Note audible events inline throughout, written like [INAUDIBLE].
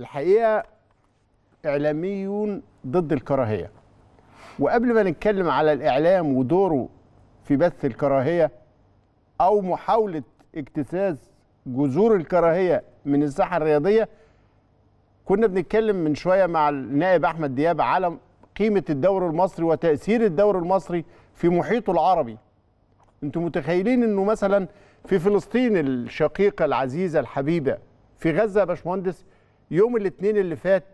الحقيقه اعلاميون ضد الكراهيه وقبل ما نتكلم على الاعلام ودوره في بث الكراهيه او محاوله اكتساز جذور الكراهيه من الساحه الرياضيه كنا بنتكلم من شويه مع النائب احمد دياب على قيمه الدوري المصري وتاثير الدوري المصري في محيطه العربي انتم متخيلين انه مثلا في فلسطين الشقيقه العزيزه الحبيبه في غزه يا باشمهندس يوم الاثنين اللي فات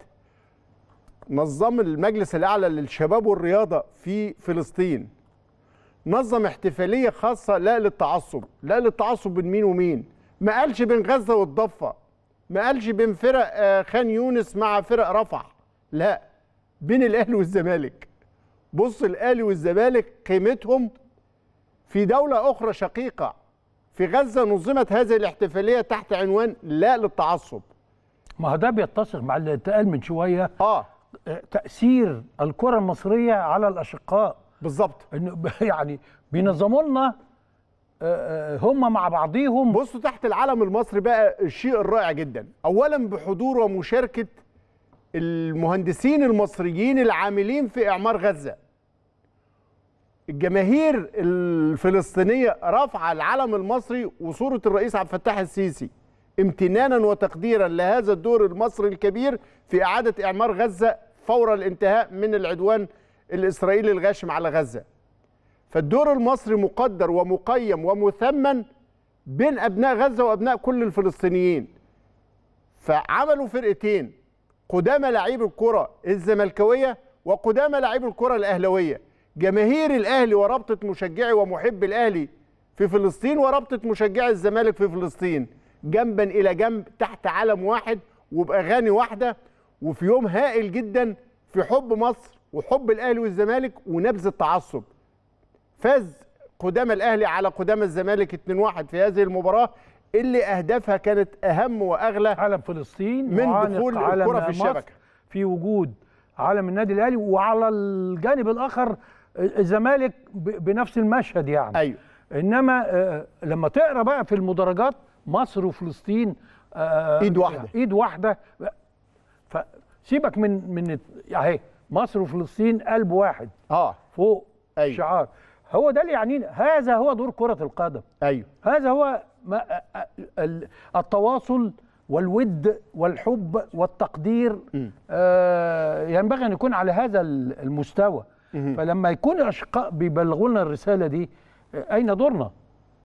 نظم المجلس الاعلى للشباب والرياضه في فلسطين نظم احتفاليه خاصه لا للتعصب لا للتعصب بين مين ومين ما قالش بين غزه والضفه ما قالش بين فرق آه، خان يونس مع فرق رفح لا بين الاهلي والزمالك بص الاهلي والزمالك قيمتهم في دوله اخرى شقيقه في غزه نظمت هذه الاحتفاليه تحت عنوان لا للتعصب ما هو ده بيتسق مع اللي اتقال من شويه آه. اه تاثير الكره المصريه على الاشقاء بالظبط انه [LAUGHS] يعني بينظموا لنا آه، آه، هم مع بعضيهم بصوا تحت العلم المصري بقى الشيء الرائع جدا اولا بحضور ومشاركه المهندسين المصريين العاملين في اعمار غزه الجماهير الفلسطينيه رافعه العلم المصري وصوره الرئيس عبد الفتاح السيسي امتنانا وتقديرا لهذا الدور المصري الكبير في إعادة إعمار غزة فور الانتهاء من العدوان الإسرائيلي الغاشم على غزة فالدور المصري مقدر ومقيم ومثمن بين أبناء غزة وأبناء كل الفلسطينيين فعملوا فرقتين قدامى لعيب الكرة الزملكاوية وقدامى لعيب الكرة الأهلوية جماهير الأهلي ورابطة مشجعي ومحب الأهلي في فلسطين ورابطة مشجعي الزمالك في فلسطين جنبا الى جنب تحت علم واحد وباغاني واحده وفي يوم هائل جدا في حب مصر وحب الاهلي والزمالك ونبذ التعصب فاز قدام الاهلي على قدام الزمالك 2-1 في هذه المباراه اللي اهدافها كانت اهم واغلى علم فلسطين من دخول الكره في الشبكه في وجود علم النادي الاهلي وعلى الجانب الاخر الزمالك بنفس المشهد يعني ايوه انما آه، لما تقرا بقى في المدرجات مصر وفلسطين آه ايد واحده ايد واحده فسيبك من من اهي مصر وفلسطين قلب واحد اه فوق أيوه. شعار هو ده اللي يعنينا هذا هو دور كره القدم ايوه هذا هو ما التواصل والود والحب والتقدير آه ينبغي ان يكون على هذا المستوى فلما يكون الاشقاء بيبلغوا لنا الرساله دي اين دورنا